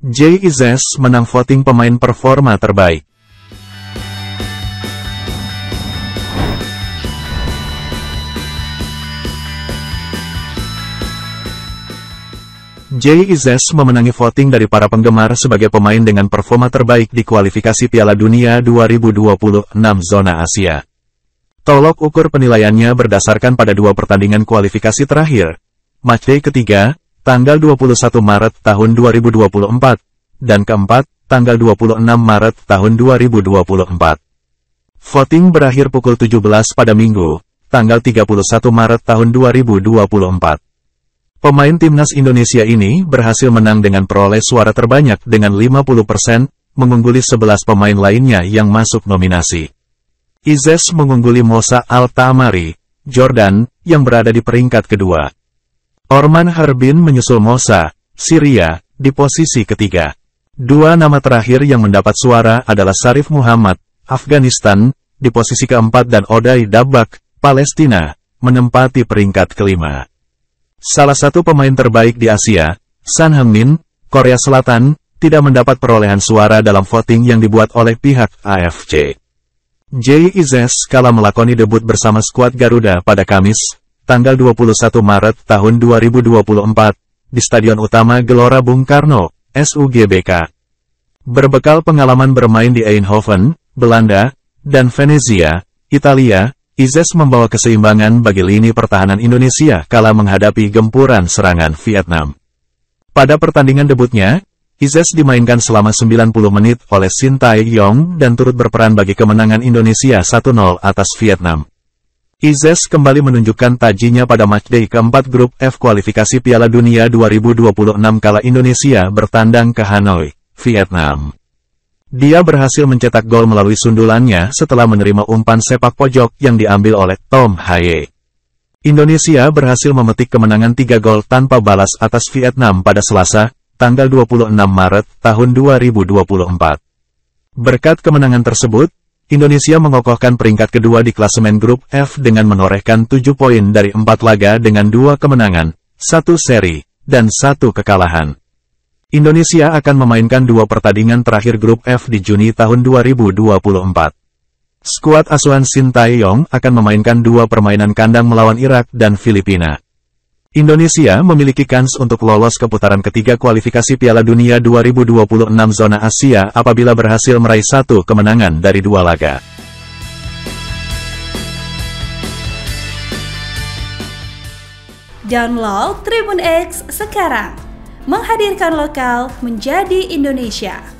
Jay Izes menang voting pemain performa terbaik. Jay Izes memenangi voting dari para penggemar sebagai pemain dengan performa terbaik di kualifikasi Piala Dunia 2026 zona Asia. Tolok ukur penilaiannya berdasarkan pada dua pertandingan kualifikasi terakhir. Matchday ketiga, tanggal 21 Maret tahun 2024, dan keempat, tanggal 26 Maret tahun 2024. Voting berakhir pukul 17 pada Minggu, tanggal 31 Maret tahun 2024. Pemain timnas Indonesia ini berhasil menang dengan peroleh suara terbanyak dengan 50%, mengungguli 11 pemain lainnya yang masuk nominasi. Izes mengungguli Mosa Altamari, Jordan, yang berada di peringkat kedua. Orman Harbin menyusul Mosa, Syria, di posisi ketiga. Dua nama terakhir yang mendapat suara adalah Sarif Muhammad, Afghanistan, di posisi keempat dan Odai Dabak, Palestina, menempati peringkat kelima. Salah satu pemain terbaik di Asia, San Heung-min, Korea Selatan, tidak mendapat perolehan suara dalam voting yang dibuat oleh pihak AFC. Jay Izes kala melakoni debut bersama skuad Garuda pada Kamis, tanggal 21 Maret tahun 2024, di Stadion Utama Gelora Bung Karno, SUGBK. Berbekal pengalaman bermain di Eindhoven, Belanda, dan Venezia, Italia, Izes membawa keseimbangan bagi lini pertahanan Indonesia kala menghadapi gempuran serangan Vietnam. Pada pertandingan debutnya, Izes dimainkan selama 90 menit oleh Sintai yong dan turut berperan bagi kemenangan Indonesia 1-0 atas Vietnam. Izes kembali menunjukkan tajinya pada matchday keempat grup F kualifikasi Piala Dunia 2026 kala Indonesia bertandang ke Hanoi, Vietnam. Dia berhasil mencetak gol melalui sundulannya setelah menerima umpan sepak pojok yang diambil oleh Tom Haye. Indonesia berhasil memetik kemenangan 3 gol tanpa balas atas Vietnam pada Selasa, tanggal 26 Maret tahun 2024. Berkat kemenangan tersebut, Indonesia mengokohkan peringkat kedua di klasemen grup F dengan menorehkan 7 poin dari 4 laga dengan 2 kemenangan, 1 seri, dan 1 kekalahan. Indonesia akan memainkan dua pertandingan terakhir grup F di Juni tahun 2024. Skuad asuhan Sintayong akan memainkan dua permainan kandang melawan Irak dan Filipina. Indonesia memiliki kans untuk lolos ke putaran ketiga kualifikasi Piala Dunia 2026 zona Asia apabila berhasil meraih satu kemenangan dari dua laga. Download Tribun X sekarang, menghadirkan lokal menjadi Indonesia.